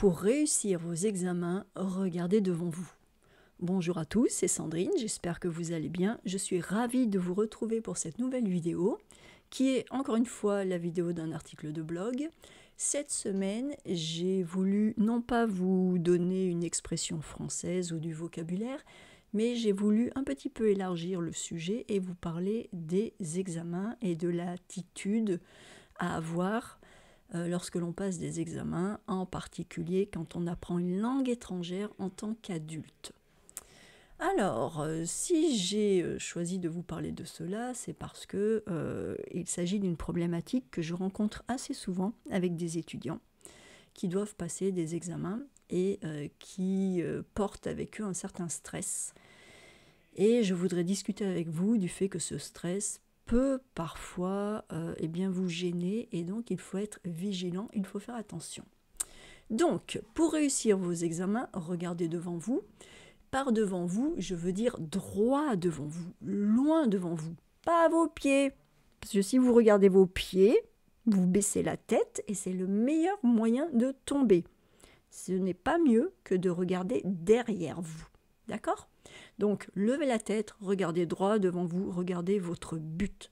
Pour réussir vos examens, regardez devant vous. Bonjour à tous, c'est Sandrine, j'espère que vous allez bien. Je suis ravie de vous retrouver pour cette nouvelle vidéo, qui est encore une fois la vidéo d'un article de blog. Cette semaine, j'ai voulu non pas vous donner une expression française ou du vocabulaire, mais j'ai voulu un petit peu élargir le sujet et vous parler des examens et de l'attitude à avoir euh, lorsque l'on passe des examens, en particulier quand on apprend une langue étrangère en tant qu'adulte. Alors, euh, si j'ai euh, choisi de vous parler de cela, c'est parce que il s'agit d'une problématique que je rencontre assez souvent avec des étudiants qui doivent passer des examens et qui portent avec eux un certain stress. Et je voudrais discuter avec vous du fait que ce stress peut parfois et euh, eh bien vous gêner et donc il faut être vigilant, il faut faire attention. Donc, pour réussir vos examens, regardez devant vous. Par devant vous, je veux dire droit devant vous, loin devant vous, pas vos pieds. Parce que si vous regardez vos pieds, vous baissez la tête et c'est le meilleur moyen de tomber. Ce n'est pas mieux que de regarder derrière vous. D'accord donc, levez la tête, regardez droit devant vous, regardez votre but,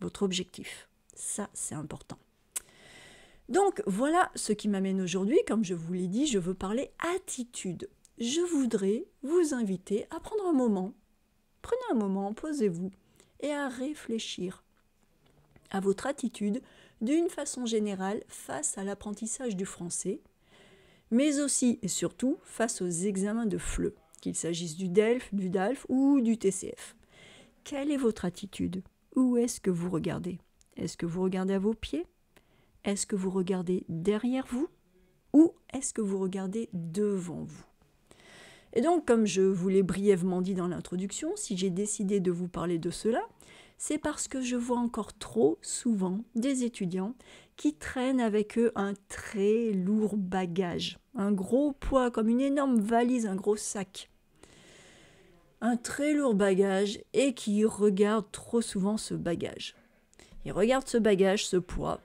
votre objectif. Ça, c'est important. Donc, voilà ce qui m'amène aujourd'hui. Comme je vous l'ai dit, je veux parler attitude. Je voudrais vous inviter à prendre un moment. Prenez un moment, posez-vous et à réfléchir à votre attitude d'une façon générale face à l'apprentissage du français, mais aussi et surtout face aux examens de fleu qu'il s'agisse du DELF, du DALF ou du TCF. Quelle est votre attitude Où est-ce que vous regardez Est-ce que vous regardez à vos pieds Est-ce que vous regardez derrière vous Ou est-ce que vous regardez devant vous Et donc, comme je vous l'ai brièvement dit dans l'introduction, si j'ai décidé de vous parler de cela, c'est parce que je vois encore trop souvent des étudiants qui traînent avec eux un très lourd bagage, un gros poids comme une énorme valise, un gros sac un très lourd bagage et qui regarde trop souvent ce bagage. Il regarde ce bagage, ce poids,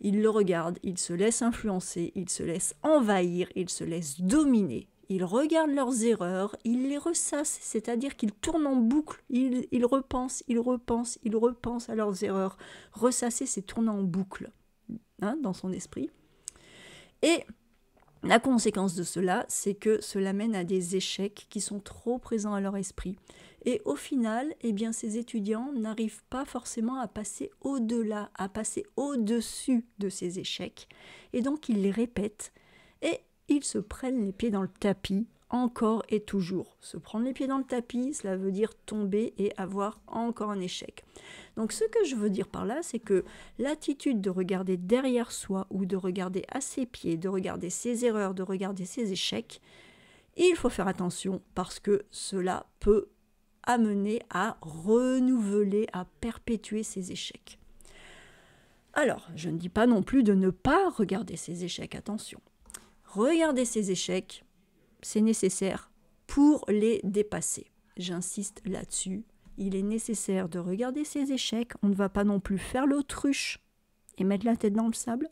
il le regarde, il se laisse influencer, il se laisse envahir, il se laisse dominer. Il regarde leurs erreurs, il les ressasse, c'est-à-dire qu'il tourne en boucle, il repense, il repense, il repense à leurs erreurs. Ressasser, c'est tourner en boucle hein, dans son esprit. Et la conséquence de cela, c'est que cela mène à des échecs qui sont trop présents à leur esprit. Et au final, eh bien, ces étudiants n'arrivent pas forcément à passer au-delà, à passer au-dessus de ces échecs. Et donc, ils les répètent et ils se prennent les pieds dans le tapis encore et toujours. Se prendre les pieds dans le tapis, cela veut dire tomber et avoir encore un échec. Donc ce que je veux dire par là, c'est que l'attitude de regarder derrière soi ou de regarder à ses pieds, de regarder ses erreurs, de regarder ses échecs, il faut faire attention parce que cela peut amener à renouveler, à perpétuer ses échecs. Alors, je ne dis pas non plus de ne pas regarder ses échecs, attention. Regarder ses échecs, c'est nécessaire pour les dépasser. J'insiste là-dessus. Il est nécessaire de regarder ses échecs. On ne va pas non plus faire l'autruche et mettre la tête dans le sable.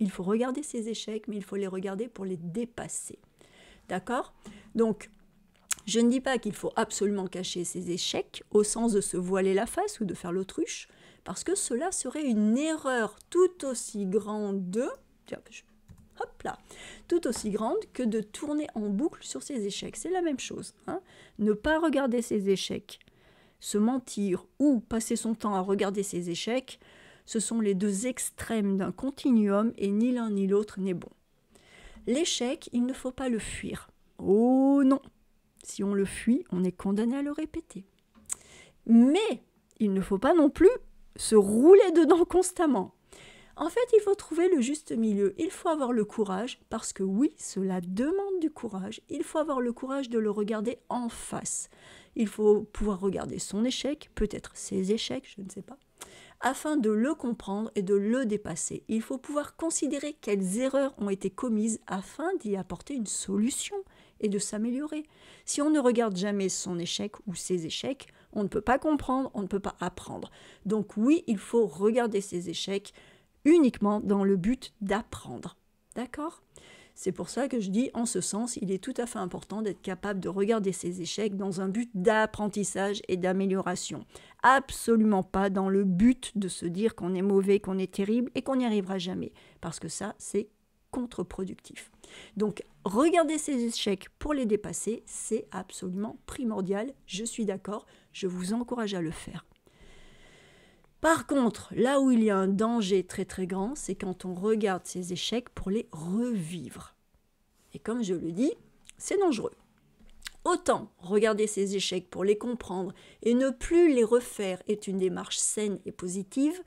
Il faut regarder ses échecs, mais il faut les regarder pour les dépasser. D'accord Donc, je ne dis pas qu'il faut absolument cacher ses échecs au sens de se voiler la face ou de faire l'autruche, parce que cela serait une erreur tout aussi grande. Tiens, hop là, tout aussi grande que de tourner en boucle sur ses échecs. C'est la même chose. Hein. ne pas regarder ses échecs, se mentir ou passer son temps à regarder ses échecs, ce sont les deux extrêmes d'un continuum et ni l'un ni l'autre n'est bon. L'échec, il ne faut pas le fuir. Oh non Si on le fuit, on est condamné à le répéter. Mais il ne faut pas non plus se rouler dedans constamment. En fait, il faut trouver le juste milieu. Il faut avoir le courage, parce que oui, cela demande du courage. Il faut avoir le courage de le regarder en face. Il faut pouvoir regarder son échec, peut-être ses échecs, je ne sais pas, afin de le comprendre et de le dépasser. Il faut pouvoir considérer quelles erreurs ont été commises afin d'y apporter une solution et de s'améliorer. Si on ne regarde jamais son échec ou ses échecs, on ne peut pas comprendre, on ne peut pas apprendre. Donc oui, il faut regarder ses échecs, uniquement dans le but d'apprendre. D'accord C'est pour ça que je dis, en ce sens, il est tout à fait important d'être capable de regarder ses échecs dans un but d'apprentissage et d'amélioration. Absolument pas dans le but de se dire qu'on est mauvais, qu'on est terrible et qu'on n'y arrivera jamais. Parce que ça, c'est contre-productif. Donc, regarder ses échecs pour les dépasser, c'est absolument primordial. Je suis d'accord, je vous encourage à le faire. Par contre, là où il y a un danger très très grand, c'est quand on regarde ses échecs pour les revivre. Et comme je le dis, c'est dangereux. Autant regarder ses échecs pour les comprendre et ne plus les refaire est une démarche saine et positive,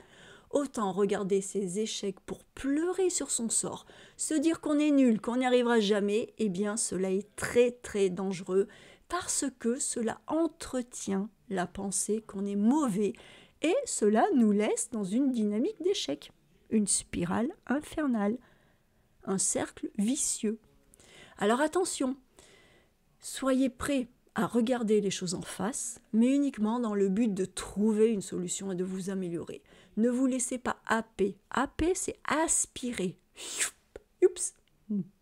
autant regarder ses échecs pour pleurer sur son sort, se dire qu'on est nul, qu'on n'y arrivera jamais, eh bien cela est très très dangereux parce que cela entretient la pensée qu'on est mauvais et cela nous laisse dans une dynamique d'échec, une spirale infernale, un cercle vicieux. Alors attention, soyez prêts à regarder les choses en face, mais uniquement dans le but de trouver une solution et de vous améliorer. Ne vous laissez pas happer. Happer, c'est aspirer, Oups,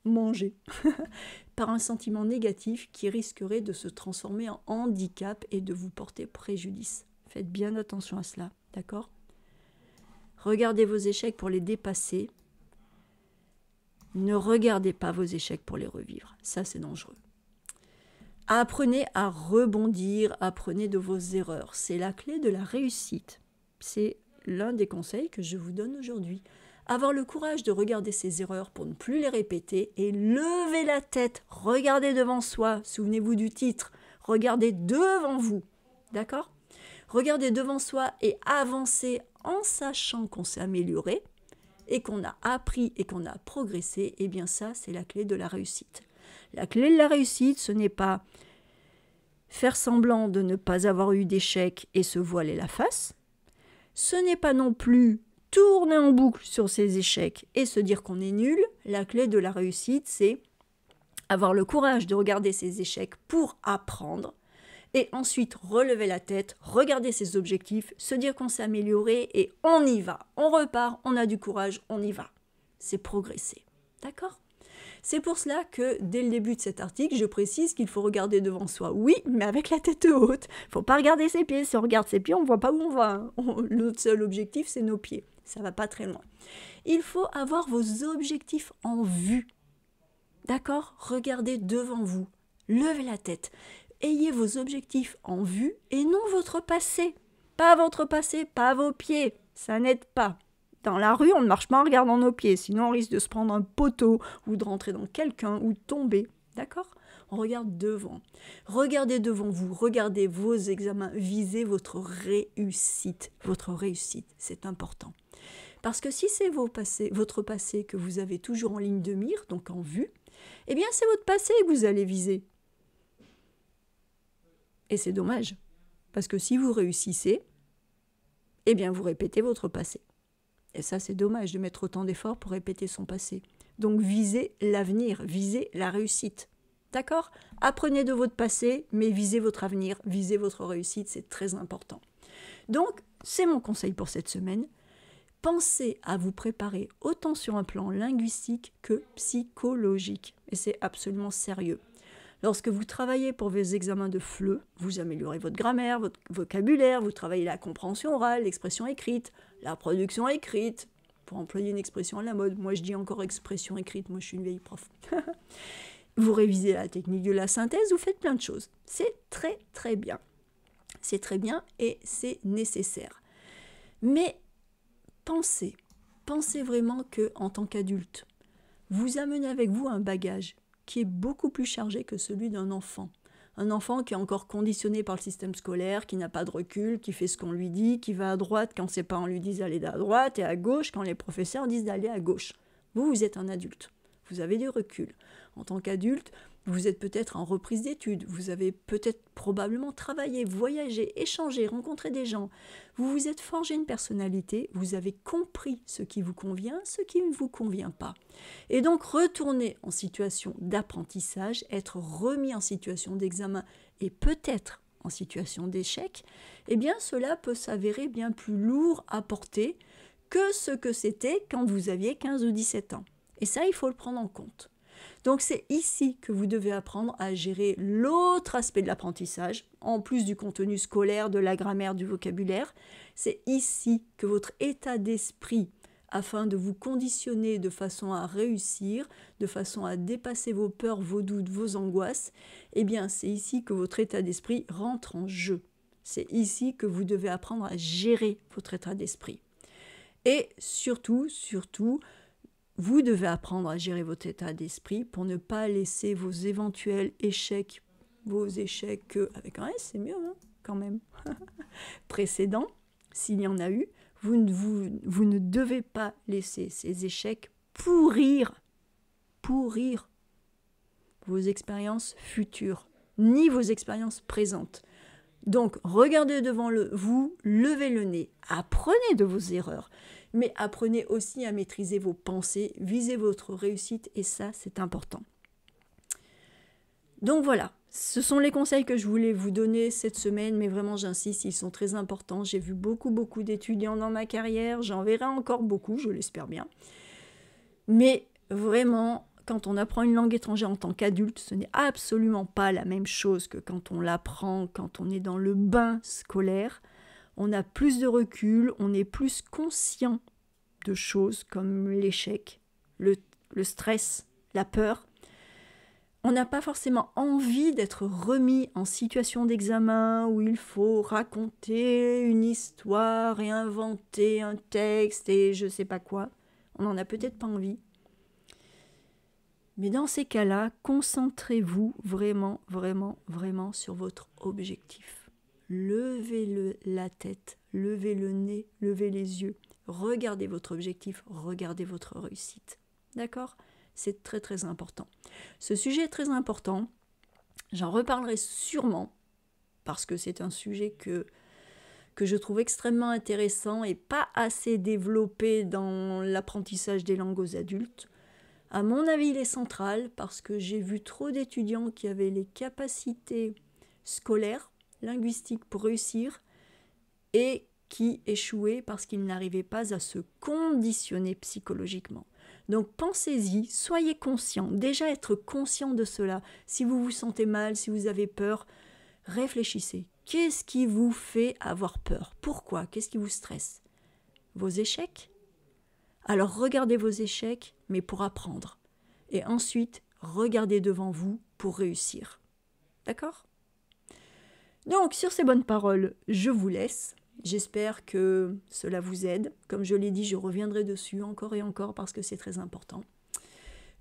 manger, par un sentiment négatif qui risquerait de se transformer en handicap et de vous porter préjudice. Faites bien attention à cela, d'accord Regardez vos échecs pour les dépasser. Ne regardez pas vos échecs pour les revivre. Ça, c'est dangereux. Apprenez à rebondir, apprenez de vos erreurs. C'est la clé de la réussite. C'est l'un des conseils que je vous donne aujourd'hui. Avoir le courage de regarder ses erreurs pour ne plus les répéter et lever la tête, regardez devant soi, souvenez-vous du titre, regardez devant vous. D'accord regarder devant soi et avancer en sachant qu'on s'est amélioré et qu'on a appris et qu'on a progressé, eh bien ça, c'est la clé de la réussite. La clé de la réussite, ce n'est pas faire semblant de ne pas avoir eu d'échecs et se voiler la face. Ce n'est pas non plus tourner en boucle sur ses échecs et se dire qu'on est nul. La clé de la réussite, c'est avoir le courage de regarder ses échecs pour apprendre, et ensuite relever la tête, regarder ses objectifs, se dire qu'on s'est amélioré et on y va. On repart, on a du courage, on y va. C'est progresser. D'accord c'est pour cela que dès le début de cet article, je précise qu'il faut regarder devant soi. Oui, mais avec la tête haute. Il Faut pas regarder ses pieds. Si on regarde ses pieds, on ne voit pas où on va. Hein. notre seul objectif, c'est nos pieds. Ça va pas très loin. Il faut avoir vos objectifs en vue. D'accord Regardez devant vous. Levez la tête ayez vos objectifs en vue et non votre passé. Pas votre passé, pas vos pieds. Ça n'aide pas. Dans la rue, on ne marche pas en regardant nos pieds, sinon on risque de se prendre un poteau ou de rentrer dans quelqu'un ou de tomber. D'accord On regarde devant. Regardez devant vous, regardez vos examens, visez votre réussite. Votre réussite, c'est important. Parce que si c'est votre passé que vous avez toujours en ligne de mire, donc en vue, eh bien c'est votre passé que vous allez viser. Et c'est dommage, parce que si vous réussissez, eh bien vous répétez votre passé. Et ça, c'est dommage de mettre autant d'efforts pour répéter son passé. Donc visez l'avenir, visez la réussite. D'accord Apprenez de votre passé, mais visez votre avenir, visez votre réussite, c'est très important. Donc, c'est mon conseil pour cette semaine. Pensez à vous préparer autant sur un plan linguistique que psychologique. Et c'est absolument sérieux. Lorsque vous travaillez pour vos examens de FLE, vous améliorez votre grammaire, votre vocabulaire, vous travaillez la compréhension orale, l'expression écrite, la production écrite, pour employer une expression à la mode. Moi, je dis encore expression écrite, moi, je suis une vieille prof. vous révisez la technique de la synthèse, vous faites plein de choses. C'est très, très bien. C'est très bien et c'est nécessaire. Mais pensez, pensez vraiment que en tant qu'adulte, vous amenez avec vous un bagage qui est beaucoup plus chargé que celui d'un enfant. Un enfant qui est encore conditionné par le système scolaire, qui n'a pas de recul, qui fait ce qu'on lui dit, qui va à droite quand ses parents lui disent d'aller à droite et à gauche quand les professeurs disent d'aller à gauche. Vous, vous êtes un adulte. Vous avez du recul. En tant qu'adulte, vous êtes peut-être en reprise d'études, vous avez peut-être probablement travaillé, voyagé, échangé, rencontré des gens. Vous vous êtes forgé une personnalité, vous avez compris ce qui vous convient, ce qui ne vous convient pas. Et donc retourner en situation d'apprentissage, être remis en situation d'examen et peut-être en situation d'échec, eh bien cela peut s'avérer bien plus lourd à porter que ce que c'était quand vous aviez 15 ou 17 ans. Et ça, il faut le prendre en compte. Donc c'est ici que vous devez apprendre à gérer l'autre aspect de l'apprentissage, en plus du contenu scolaire, de la grammaire, du vocabulaire. C'est ici que votre état d'esprit, afin de vous conditionner de façon à réussir, de façon à dépasser vos peurs, vos doutes, vos angoisses, eh bien c'est ici que votre état d'esprit rentre en jeu. C'est ici que vous devez apprendre à gérer votre état d'esprit. Et surtout, surtout, vous devez apprendre à gérer votre état d'esprit pour ne pas laisser vos éventuels échecs, vos échecs euh, avec un S, c'est mieux hein, quand même, précédents, s'il y en a eu, vous ne, ne devez pas laisser ces échecs pourrir, pourrir vos expériences futures, ni vos expériences présentes. Donc, regardez devant le, vous, levez le nez, apprenez de vos erreurs mais apprenez aussi à maîtriser vos pensées, visez votre réussite et ça c'est important. Donc voilà, ce sont les conseils que je voulais vous donner cette semaine, mais vraiment j'insiste, ils sont très importants. J'ai vu beaucoup beaucoup d'étudiants dans ma carrière, j'en verrai encore beaucoup, je l'espère bien. Mais vraiment, quand on apprend une langue étrangère en tant qu'adulte, ce n'est absolument pas la même chose que quand on l'apprend quand on est dans le bain scolaire on a plus de recul, on est plus conscient de choses comme l'échec, le, stress, la peur. On n'a pas forcément envie d'être remis en situation d'examen où il faut raconter une histoire et inventer un texte et je ne sais pas quoi. On n'en a peut-être pas envie. Mais dans ces cas-là, concentrez-vous vraiment, vraiment, vraiment sur votre objectif levez le, la tête, levez le nez, levez les yeux, regardez votre objectif, regardez votre réussite. D'accord C'est très très important. Ce sujet est très important. J'en reparlerai sûrement parce que c'est un sujet que que je trouve extrêmement intéressant et pas assez développé dans l'apprentissage des langues aux adultes. À mon avis, il est central parce que j'ai vu trop d'étudiants qui avaient les capacités scolaires linguistique pour réussir et qui échouait parce qu'il n'arrivait pas à se conditionner psychologiquement. Donc pensez-y, soyez conscient, déjà être conscient de cela. Si vous vous sentez mal, si vous avez peur, réfléchissez. Qu'est-ce qui vous fait avoir peur Pourquoi Qu'est-ce qui vous stresse Vos échecs Alors regardez vos échecs, mais pour apprendre. Et ensuite, regardez devant vous pour réussir. D'accord donc sur ces bonnes paroles, je vous laisse. J'espère que cela vous aide. Comme je l'ai dit, je reviendrai dessus encore et encore parce que c'est très important.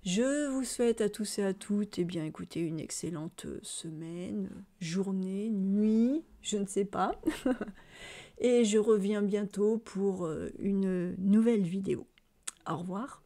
Je vous souhaite à tous et à toutes, eh bien écoutez, une excellente semaine, journée, nuit, je ne sais pas. et je reviens bientôt pour euh, une nouvelle vidéo. Au revoir.